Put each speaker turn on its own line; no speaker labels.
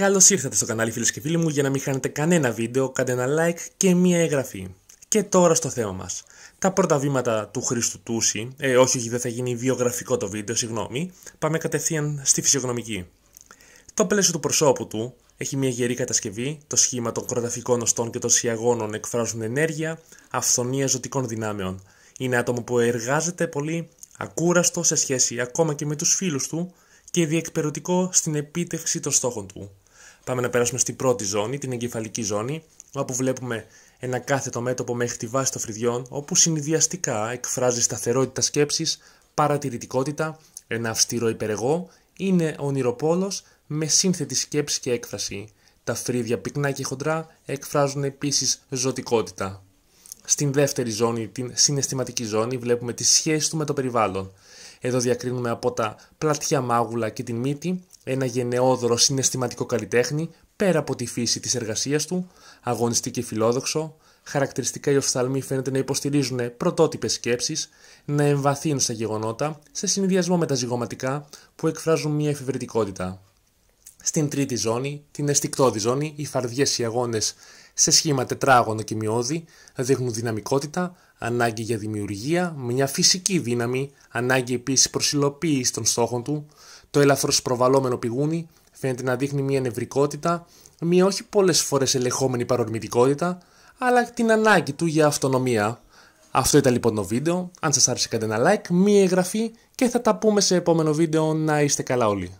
Καλώς ήρθατε στο κανάλι φίλες και φίλοι μου για να μην χάνετε κανένα βίντεο, κάντε ένα like και μία εγγραφή. Και τώρα στο θέμα μας. Τα πρώτα βήματα του Χρήστου Τούση, ε, όχι όχι δεν θα γίνει βιογραφικό το βίντεο, συγγνώμη, πάμε κατευθείαν στη φυσιογνωμική. Το πλαίσιο του προσώπου του έχει μια γερή κατασκευή, το σχήμα των κροταφικών οστών και των σιαγώνων εκφράζουν ενέργεια, αυθονία ζωτικών δυνάμεων. Είναι άτομο που εργάζεται πολύ, ακούραστο σε σχέση ακόμα και με τους φίλους του και διεκπαιρωτικό στην επίτευξη των στόχων του. Πάμε να περάσουμε στην πρώτη ζώνη, την εγκεφαλική ζώνη, όπου βλέπουμε ένα κάθετο μέτωπο μέχρι τη βάση των φρυδιών, όπου συνδυαστικά εκφράζει σταθερότητα σκέψης, παρατηρητικότητα, ένα αυστηρό υπερεγό, είναι ονειροπόλο με σύνθετη σκέψη και έκφραση. Τα φρύδια πυκνά και χοντρά εκφράζουν επίσης ζωτικότητα. Στην δεύτερη ζώνη, την συναισθηματική ζώνη, βλέπουμε τη σχέση του με το περιβάλλον. Εδώ διακρίνουμε από τα πλατιά μάγουλα και την μύτη ένα γενναιόδωρο συναισθηματικό καλλιτέχνη πέρα από τη φύση της εργασίας του, αγωνιστή και φιλόδοξο, χαρακτηριστικά οι οφθαλμοί φαίνεται να υποστηρίζουν πρωτότυπες σκέψεις, να εμβαθύνουν στα γεγονότα, σε συνδυασμό με τα ζυγωματικά που εκφράζουν μια εφηβρετικότητα στην τρίτη ζώνη, την αισθηκτόδη ζώνη, οι φαρδιές οι αγώνες σε σχήμα τετράγωνο και μειώδη δείχνουν δυναμικότητα, ανάγκη για δημιουργία, μια φυσική δύναμη, ανάγκη επίσης προσιλοποίησης των στόχων του, το ελαφρώς προβαλλόμενο πηγούνι φαίνεται να δείχνει μια νευρικότητα, μια όχι πολλές φορές ελεγχόμενη παρορμητικότητα, αλλά την ανάγκη του για αυτονομία. Αυτό ήταν λοιπόν το βίντεο, αν σας άρεσε κάντε ένα like, μία εγγραφή και θα τα πούμε σε επόμενο βίντεο, να είστε καλά όλοι.